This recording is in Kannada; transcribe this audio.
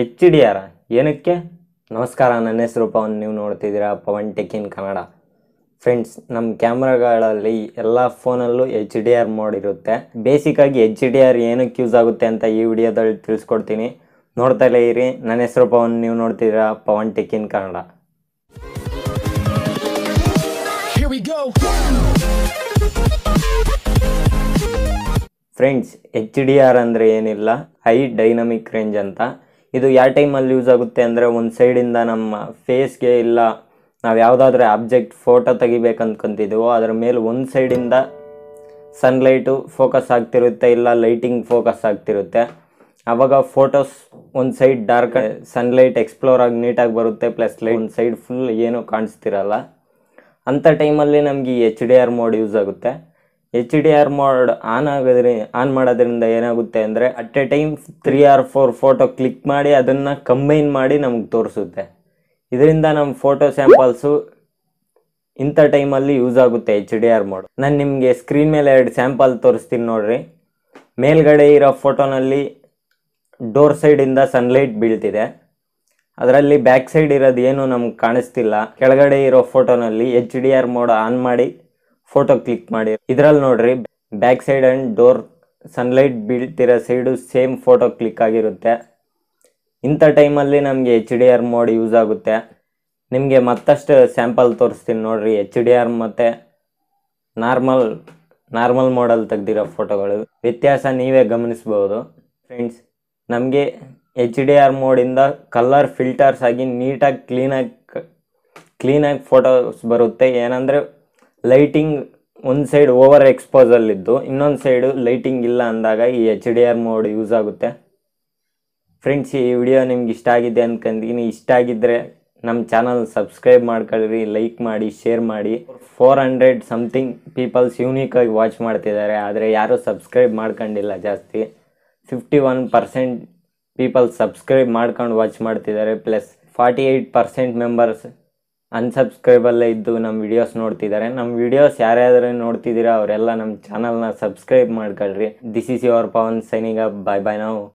ಎಚ್ ಡಿ ಆರ ಏನಕ್ಕೆ ನಮಸ್ಕಾರ ನನ್ನ ಹೆಸರು ಪವನ್ ನೀವು ನೋಡ್ತಿದ್ದೀರಾ Pavan tech in Kannada friends ನಮ್ಮ ಕ್ಯಾಮ್ರಾಗಳಲ್ಲಿ ಎಲ್ಲ ಫೋನಲ್ಲೂ ಎಚ್ ಡಿ ಆರ್ ಮೋಡ್ ಇರುತ್ತೆ ಬೇಸಿಕ್ಕಾಗಿ ಎಚ್ ಡಿ ಆರ್ ಏನಕ್ಕೆ ಯೂಸ್ ಆಗುತ್ತೆ ಅಂತ ಈ ವಿಡಿಯೋದಲ್ಲಿ ತಿಳಿಸ್ಕೊಡ್ತೀನಿ ನೋಡ್ತಲೇ ಇರಿ ನನ್ನ ಹೆಸರು ಪವನ್ ನೀವು ನೋಡ್ತಿದ್ದೀರಾ Pavan tech in Kannada friends H D R ಅಂದರೆ ಏನಿಲ್ಲ ಹೈ ಡೈನಮಿಕ್ ರೇಂಜ್ ಅಂತ ಇದು ಯಾವ ಟೈಮಲ್ಲಿ ಯೂಸ್ ಆಗುತ್ತೆ ಅಂದರೆ ಒಂದು ಸೈಡಿಂದ ನಮ್ಮ ಫೇಸ್ಗೆ ಇಲ್ಲ ನಾವು ಯಾವುದಾದ್ರೆ ಆಬ್ಜೆಕ್ಟ್ ಫೋಟೋ ತೆಗಿಬೇಕಂದ್ಕೊಂತಿದ್ದೀವೋ ಅದರ ಮೇಲೆ ಒಂದು ಸೈಡಿಂದ ಸನ್ಲೈಟು ಫೋಕಸ್ ಆಗ್ತಿರುತ್ತೆ ಇಲ್ಲ ಲೈಟಿಂಗ್ ಫೋಕಸ್ ಆಗ್ತಿರುತ್ತೆ ಆವಾಗ ಫೋಟೋಸ್ ಒಂದು ಸೈಡ್ ಡಾರ್ಕ್ ಸನ್ಲೈಟ್ ಎಕ್ಸ್ಪ್ಲೋರ್ ಆಗಿ ನೀಟಾಗಿ ಬರುತ್ತೆ ಪ್ಲಸ್ ಲೈಟ್ ಒಂದು ಸೈಡ್ ಫುಲ್ ಏನೂ ಕಾಣಿಸ್ತಿರಲ್ಲ ಅಂಥ ಟೈಮಲ್ಲಿ ನಮಗೆ H D R mode use ಆಗುತ್ತೆ H D R mode on ಆಗೋದ್ರಿ ಆನ್ ಮಾಡೋದ್ರಿಂದ ಏನಾಗುತ್ತೆ ಅಂದರೆ at a time three or four photo click ಮಾಡಿ ಅದನ್ನು ಕಂಬೈನ್ ಮಾಡಿ ನಮಗೆ ತೋರಿಸುತ್ತೆ ಇದರಿಂದ ನಮ್ಮ ಫೋಟೋ ಸ್ಯಾಂಪಲ್ಸು ಇಂಥ ಟೈಮಲ್ಲಿ ಯೂಸ್ ಆಗುತ್ತೆ ಎಚ್ ಡಿ ಆರ್ ಮೋಡ್ ನಾನು ನಿಮಗೆ ಸ್ಕ್ರೀನ್ ಮೇಲೆ ಎರಡು ಸ್ಯಾಂಪಲ್ ತೋರಿಸ್ತೀನಿ ನೋಡಿರಿ ಮೇಲ್ಗಡೆ ಇರೋ ಫೋಟೋನಲ್ಲಿ ಡೋರ್ ಸೈಡಿಂದ ಸನ್ಲೈಟ್ ಬೀಳ್ತಿದೆ ಅದರಲ್ಲಿ ಬ್ಯಾಕ್ ಸೈಡ್ ಇರೋದು ಏನು ನಮ್ಗೆ ಕಾಣಿಸ್ತಿಲ್ಲ ಕೆಳಗಡೆ ಇರೋ ಫೋಟೋನಲ್ಲಿ H D R mode on ಮಾಡಿ ಫೋಟೋ ಕ್ಲಿಕ್ ಮಾಡಿ ಇದರಲ್ಲಿ ನೋಡ್ರಿ back side and door sunlight ಬೀಳ್ತಿರೋ ಸೈಡು ಸೇಮ್ ಫೋಟೋ ಕ್ಲಿಕ್ ಆಗಿರುತ್ತೆ ಇಂಥ ಟೈಮಲ್ಲಿ ನಮಗೆ H D R mode use ಆಗುತ್ತೆ ನಿಮಗೆ ಮತ್ತಷ್ಟು ಸ್ಯಾಂಪಲ್ ತೋರಿಸ್ತೀನಿ ನೋಡ್ರಿ ಎಚ್ ಡಿ ಆರ್ ಮತ್ತು ನಾರ್ಮಲ್ ನಾರ್ಮಲ್ ಮೋಡಲ್ಲಿ ತೆಗ್ದಿರೋ ಫೋಟೋಗಳು ವ್ಯತ್ಯಾಸ ನೀವೇ ಗಮನಿಸ್ಬೋದು ಫ್ರೆಂಡ್ಸ್ ನಮಗೆ ಎಚ್ ಡಿ ಆರ್ ಮೋಡಿಂದ ಕಲರ್ ಫಿಲ್ಟರ್ಸ್ ಆಗಿ ನೀಟಾಗಿ ಕ್ಲೀನಾಗಿ ಕ್ಲೀನಾಗಿ ಫೋಟೋಸ್ ಬರುತ್ತೆ ಏನಂದರೆ ಲೈಟಿಂಗ್ ಒಂದು ಸೈಡ್ ಓವರ್ ಎಕ್ಸ್ಪೋಸಲ್ಲಿದ್ದು ಇನ್ನೊಂದು ಸೈಡು ಲೈಟಿಂಗ್ ಇಲ್ಲ ಅಂದಾಗ ಈ H D R mode use ಆಗುತ್ತೆ ಫ್ರೆಂಡ್ಸ್ ಈ ವಿಡಿಯೋ ನಿಮ್ಗೆ ಇಷ್ಟ ಆಗಿದೆ ಅನ್ಕೊಂಡಿದ್ದೀನಿ ಇಷ್ಟ ಆಗಿದ್ದರೆ ನಮ್ಮ ಚಾನಲ್ ಸಬ್ಸ್ಕ್ರೈಬ್ ಮಾಡ್ಕೊಳ್ರಿ ಲೈಕ್ ಮಾಡಿ ಶೇರ್ ಮಾಡಿ ಫೋರ್ ಹಂಡ್ರೆಡ್ ಸಮಥಿಂಗ್ ಪೀಪಲ್ಸ್ ಯೂನೀಕಾಗಿ ವಾಚ್ ಮಾಡ್ತಿದ್ದಾರೆ ಆದರೆ ಯಾರೂ ಸಬ್ಸ್ಕ್ರೈಬ್ ಮಾಡ್ಕೊಂಡಿಲ್ಲ ಜಾಸ್ತಿ fifty one percent peoples subscribe ಮಾಡ್ಕೊಂಡು ವಾಚ್ ಮಾಡ್ತಿದ್ದಾರೆ plus forty eight percent members ಅನ್ಸಬ್ಸ್ಕ್ರೈಬಲ್ಲೇ ಇದ್ದು ನಮ್ಮ ವಿಡಿಯೋಸ್ ನೋಡ್ತಿದ್ದಾರೆ ನಮ್ಮ ವಿಡಿಯೋಸ್ ಯಾರ್ಯಾದ್ರೂ ನೋಡ್ತಿದ್ದೀರಾ ಅವರೆಲ್ಲ ನಮ್ಮ ಚಾನಲ್ನ ಸಬ್ಸ್ಕ್ರೈಬ್ ಮಾಡ್ಕೊಳ್ರಿ this is your Pavan signing up bye bye ನಾವು